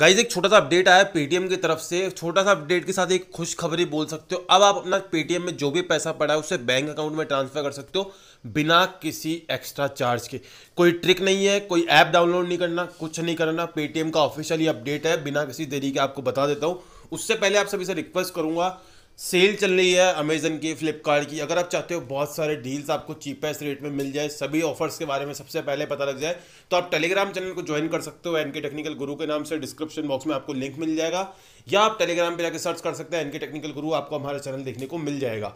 guys एक छोटा सा अपडेट आया पेटीएम की तरफ से छोटा सा अपडेट के साथ एक खुशखबरी बोल सकते हो अब आप अपना पेटीएम में जो भी पैसा पड़ा है उसे बैंक अकाउंट में ट्रांसफर कर सकते हो बिना किसी एक्स्ट्रा चार्ज के कोई ट्रिक नहीं है कोई ऐप डाउनलोड नहीं करना कुछ नहीं करना पेटीएम का ऑफिशियली अपडेट है बिना किसी देरी के आपको बता देता हूँ उससे पहले आप सभी से रिक्वेस्ट करूँगा सेल चल रही है अमेजन की फ्लिपकार्ट की अगर आप चाहते हो बहुत सारे डील्स आपको चीपेस्ट रेट में मिल जाए सभी ऑफर्स के बारे में सबसे पहले पता लग जाए तो आप टेलीग्राम चैनल को ज्वाइन कर सकते हो एनके टेक्निकल गुरु के नाम से डिस्क्रिप्शन बॉक्स में आपको लिंक मिल जाएगा या आप टेलीग्राम पर जाकर सर्च कर सकते हैं एनके टेक्निकल गुरु आपको हमारा चैनल देखने को मिल जाएगा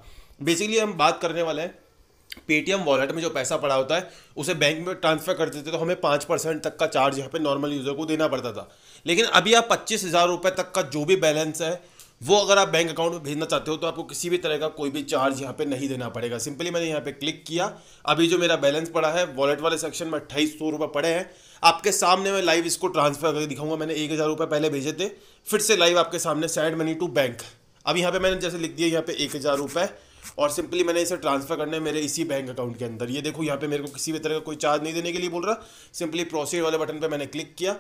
बेसिकली हम बात करने वाले हैं पेटीएम वॉलेट में जो पैसा पड़ा होता है उसे बैंक में ट्रांसफर कर देते तो हमें पाँच परसेंट तक का चार्ज यहाँ पे नॉर्मल यूज़र को देना पड़ता था लेकिन अभी आप पच्चीस हज़ार रुपये तक का जो भी बैलेंस है वो अगर आप बैंक अकाउंट में भेजना चाहते हो तो आपको किसी भी तरह का कोई भी चार्ज यहाँ पे नहीं देना पड़ेगा सिंपली मैंने यहाँ पे क्लिक किया अभी जो मेरा बैलेंस पड़ा है वॉलेट वाले सेक्शन में अट्ठाईस सौ रुपये पड़े हैं आपके सामने मैं लाइव इसको ट्रांसफर करके दिखाऊंगा मैंने एक हज़ार रुपये पहले भेजे थे फिर से लाइव आपके सामने सैड मनी टू बैंक अब यहाँ पर मैंने जैसे लिख दिया यहाँ पर एक हज़ार और सिंपली मैंने इसे ट्रांसफर करना है मेरे इसी बैंक अकाउंट के अंदर ये देखो यहाँ पे मेरे को किसी भी तरह का कोई चार्ज नहीं देने के लिए बोल रहा सिंपली प्रोसीड वाले बटन पर मैंने क्लिक किया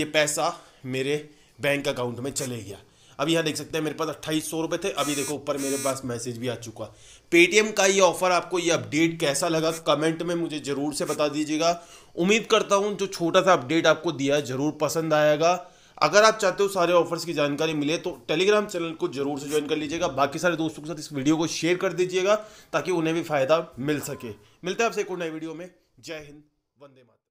ये पैसा मेरे बैंक अकाउंट में चले गया अब यहाँ देख सकते हैं मेरे पास अट्ठाईस सौ रुपये थे अभी देखो ऊपर मेरे पास मैसेज भी आ चुका पेटीएम का ये ऑफर आपको ये अपडेट कैसा लगा कमेंट में मुझे ज़रूर से बता दीजिएगा उम्मीद करता हूँ जो छोटा सा अपडेट आपको दिया ज़रूर पसंद आएगा अगर आप चाहते हो सारे ऑफर्स की जानकारी मिले तो टेलीग्राम चैनल को जरूर से ज्वाइन कर लीजिएगा बाकी सारे दोस्तों के साथ इस वीडियो को शेयर कर दीजिएगा ताकि उन्हें भी फायदा मिल सके मिलते हैं आपसे एक और नए वीडियो में जय हिंद वंदे मातरम